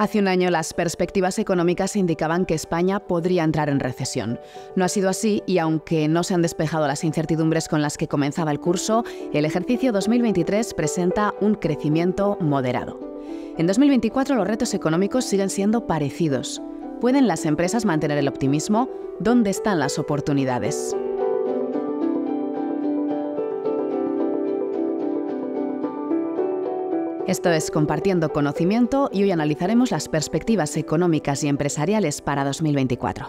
Hace un año las perspectivas económicas indicaban que España podría entrar en recesión. No ha sido así y aunque no se han despejado las incertidumbres con las que comenzaba el curso, el ejercicio 2023 presenta un crecimiento moderado. En 2024 los retos económicos siguen siendo parecidos. ¿Pueden las empresas mantener el optimismo? ¿Dónde están las oportunidades? Esto es Compartiendo Conocimiento y hoy analizaremos las perspectivas económicas y empresariales para 2024.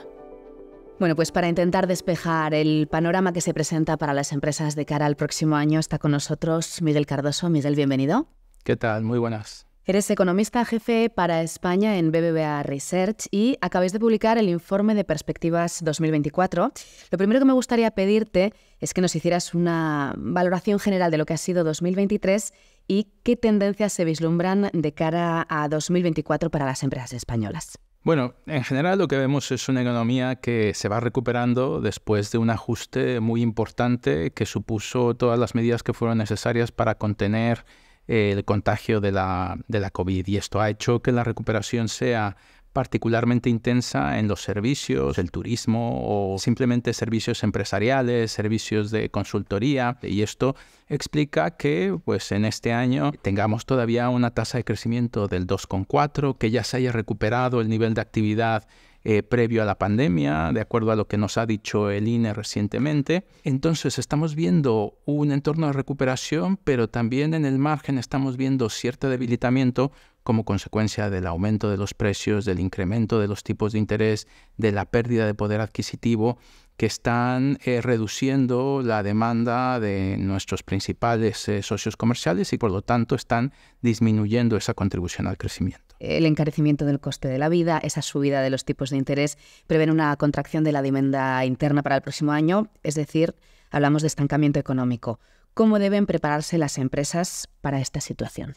Bueno, pues para intentar despejar el panorama que se presenta para las empresas de cara al próximo año está con nosotros Miguel Cardoso. Miguel, bienvenido. ¿Qué tal? Muy buenas. Eres economista jefe para España en BBVA Research y acabáis de publicar el informe de perspectivas 2024. Lo primero que me gustaría pedirte es que nos hicieras una valoración general de lo que ha sido 2023 y qué tendencias se vislumbran de cara a 2024 para las empresas españolas. Bueno, en general lo que vemos es una economía que se va recuperando después de un ajuste muy importante que supuso todas las medidas que fueron necesarias para contener eh, el contagio de la, de la COVID. Y esto ha hecho que la recuperación sea particularmente intensa en los servicios, el turismo o simplemente servicios empresariales, servicios de consultoría y esto explica que pues en este año tengamos todavía una tasa de crecimiento del 2,4, que ya se haya recuperado el nivel de actividad eh, previo a la pandemia, de acuerdo a lo que nos ha dicho el INE recientemente. Entonces estamos viendo un entorno de recuperación, pero también en el margen estamos viendo cierto debilitamiento como consecuencia del aumento de los precios, del incremento de los tipos de interés, de la pérdida de poder adquisitivo, que están eh, reduciendo la demanda de nuestros principales eh, socios comerciales y por lo tanto están disminuyendo esa contribución al crecimiento. El encarecimiento del coste de la vida, esa subida de los tipos de interés, prevén una contracción de la demanda interna para el próximo año, es decir, hablamos de estancamiento económico. ¿Cómo deben prepararse las empresas para esta situación?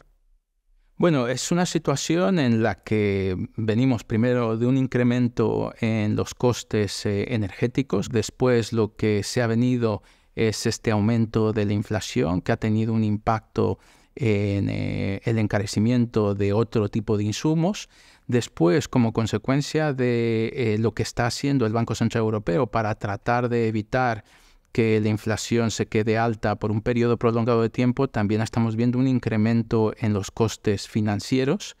Bueno, es una situación en la que venimos primero de un incremento en los costes eh, energéticos, después lo que se ha venido es este aumento de la inflación que ha tenido un impacto en eh, el encarecimiento de otro tipo de insumos, después como consecuencia de eh, lo que está haciendo el Banco Central Europeo para tratar de evitar que la inflación se quede alta por un periodo prolongado de tiempo, también estamos viendo un incremento en los costes financieros.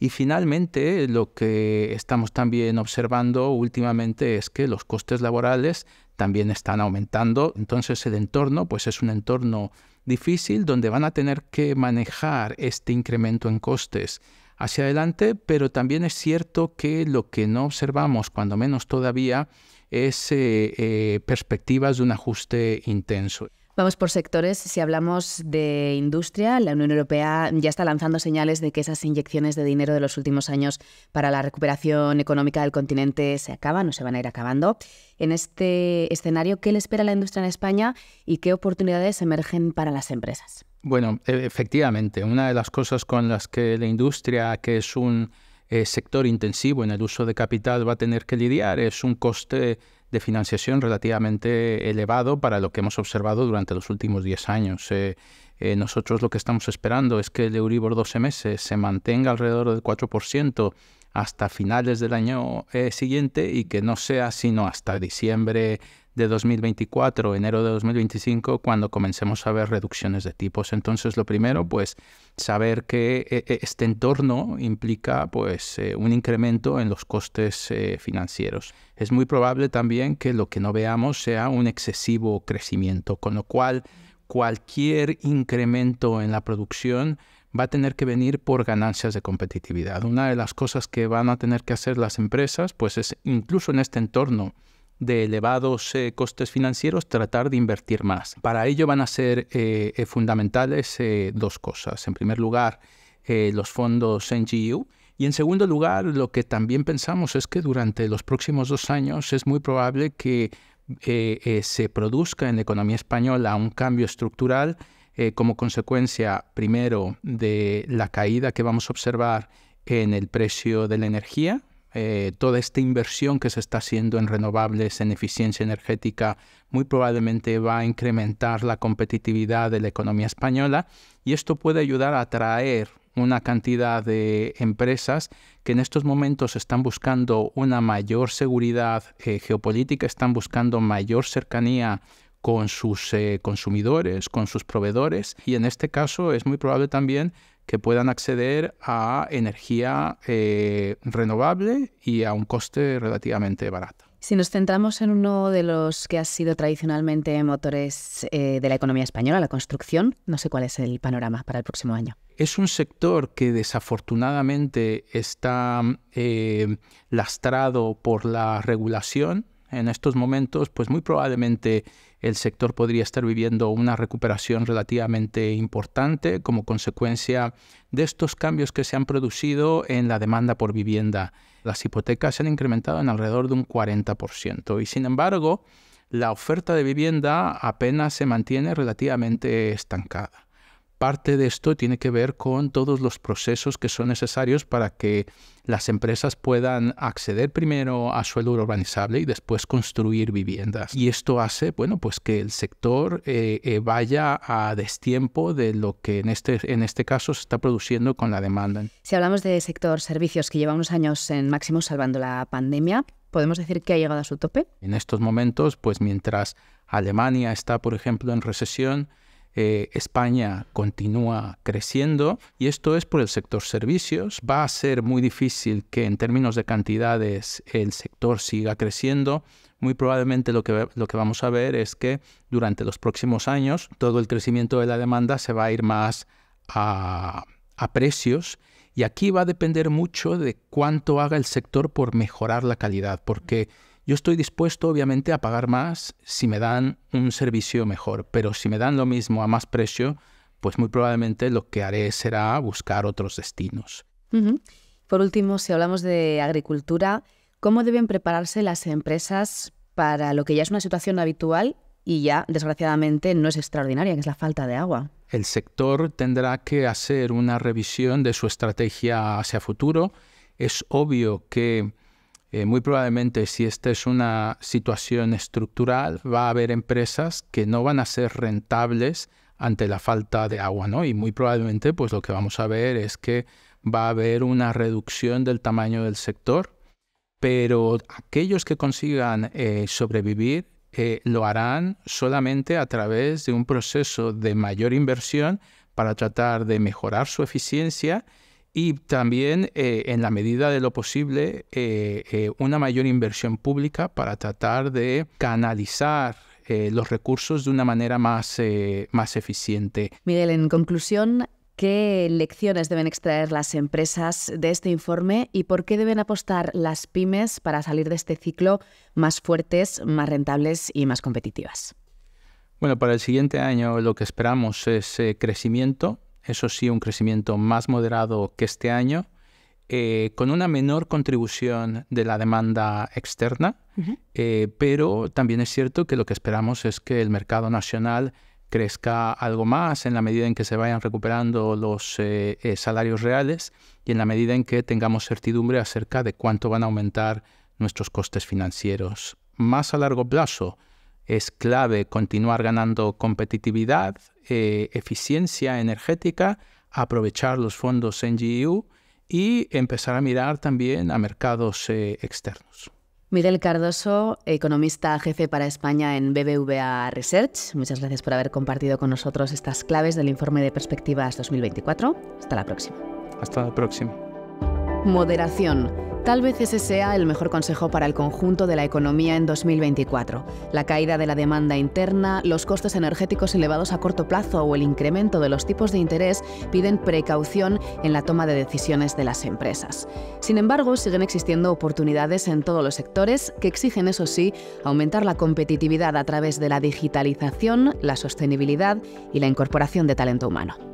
Y finalmente, lo que estamos también observando últimamente es que los costes laborales también están aumentando. Entonces, el entorno pues es un entorno difícil donde van a tener que manejar este incremento en costes hacia adelante, pero también es cierto que lo que no observamos, cuando menos todavía, es eh, perspectivas de un ajuste intenso. Vamos por sectores. Si hablamos de industria, la Unión Europea ya está lanzando señales de que esas inyecciones de dinero de los últimos años para la recuperación económica del continente se acaban o se van a ir acabando. En este escenario, ¿qué le espera la industria en España y qué oportunidades emergen para las empresas? Bueno, e-, efectivamente, una de las cosas con las que la industria, que es un eh, sector intensivo en el uso de capital va a tener que lidiar es un coste de financiación relativamente elevado para lo que hemos observado durante los últimos 10 años. Eh, eh, nosotros lo que estamos esperando es que el Euribor 12 meses se mantenga alrededor del 4% hasta finales del año siguiente y que no sea sino hasta diciembre de 2024, enero de 2025, cuando comencemos a ver reducciones de tipos. Entonces, lo primero, pues, saber que eh, eh, este entorno implica, pues, eh, un incremento en los costes financieros. Es muy probable también que lo que no veamos sea un excesivo crecimiento, con lo cual cualquier incremento en la producción va a tener que venir por ganancias de competitividad. Una de las cosas que van a tener que hacer las empresas, pues, es incluso en este entorno de elevados eh, costes financieros, tratar de invertir más. Para ello van a ser eh, eh, fundamentales dos cosas. En primer lugar, los fondos NGU. Y en segundo lugar, lo que también pensamos es que durante los próximos dos años es muy probable que se produzca en la economía española un cambio estructural como consecuencia, primero, de la caída que vamos a observar en el precio de la energía, eh, toda esta inversión que se está haciendo en renovables, en eficiencia energética, muy probablemente va a incrementar la competitividad de la economía española y esto puede ayudar a atraer una cantidad de empresas que en estos momentos están buscando una mayor seguridad eh, geopolítica, están buscando mayor cercanía con sus eh, consumidores, con sus proveedores y en este caso es muy probable también que puedan acceder a energía eh, renovable y a un coste relativamente barato. Si nos centramos en uno de los que ha sido tradicionalmente motores eh, de la economía española, la construcción, no sé cuál es el panorama para el próximo año. Es un sector que desafortunadamente está eh, lastrado por la regulación. En estos momentos, pues muy probablemente el sector podría estar viviendo una recuperación relativamente importante como consecuencia de estos cambios que se han producido en la demanda por vivienda. Las hipotecas se han incrementado en alrededor de un 40% y sin embargo la oferta de vivienda apenas se mantiene relativamente estancada parte de esto tiene que ver con todos los procesos que son necesarios para que las empresas puedan acceder primero a suelo urbanizable y después construir viviendas. Y esto hace, bueno, pues que el sector eh, eh, vaya a destiempo de lo que en este, en este caso se está produciendo con la demanda. Si hablamos de sector servicios que lleva unos años en máximo salvando la pandemia, ¿podemos decir que ha llegado a su tope? En estos momentos, pues mientras Alemania está, por ejemplo, en recesión, eh, España continúa creciendo y esto es por el sector servicios. Va a ser muy difícil que en términos de cantidades el sector siga creciendo. Muy probablemente lo que, lo que vamos a ver es que durante los próximos años todo el crecimiento de la demanda se va a ir más a, a precios y aquí va a depender mucho de cuánto haga el sector por mejorar la calidad, porque... Yo estoy dispuesto, obviamente, a pagar más si me dan un servicio mejor, pero si me dan lo mismo a más precio, pues muy probablemente lo que haré será buscar otros destinos. Por último, si hablamos de agricultura, ¿cómo deben prepararse las empresas para lo que ya es una situación habitual y ya, desgraciadamente, no es extraordinaria, que es la falta de agua? El sector tendrá que hacer una revisión de su estrategia hacia futuro. Es obvio que eh, muy probablemente si esta es una situación estructural, va a haber empresas que no van a ser rentables ante la falta de agua, ¿no? Y muy probablemente, pues lo que vamos a ver es que va a haber una reducción del tamaño del sector, pero aquellos que consigan eh, sobrevivir eh, lo harán solamente a través de un proceso de mayor inversión para tratar de mejorar su eficiencia y también, eh, en la medida de lo posible, eh, eh, una mayor inversión pública para tratar de canalizar los recursos de una manera más, más eficiente. Miguel, en conclusión, ¿qué lecciones deben extraer las empresas de este informe y por qué deben apostar las pymes para salir de este ciclo más fuertes, más rentables y más competitivas? Bueno, para el siguiente año lo que esperamos es crecimiento eso sí, un crecimiento más moderado que este año, eh, con una menor contribución de la demanda externa, eh, pero también es cierto que lo que esperamos es que el mercado nacional crezca algo más en la medida en que se vayan recuperando los eh, salarios reales y en la medida en que tengamos certidumbre acerca de cuánto van a aumentar nuestros costes financieros. Más a largo plazo, es clave continuar ganando competitividad, eh, eficiencia energética, aprovechar los fondos NGU e y empezar a mirar también a mercados eh, externos. Miguel Cardoso, economista jefe para España en BBVA Research, muchas gracias por haber compartido con nosotros estas claves del informe de perspectivas 2024. Hasta la próxima. Hasta la próxima. Moderación. Tal vez ese sea el mejor consejo para el conjunto de la economía en 2024. La caída de la demanda interna, los costes energéticos elevados a corto plazo o el incremento de los tipos de interés piden precaución en la toma de decisiones de las empresas. Sin embargo, siguen existiendo oportunidades en todos los sectores que exigen, eso sí, aumentar la competitividad a través de la digitalización, la sostenibilidad y la incorporación de talento humano.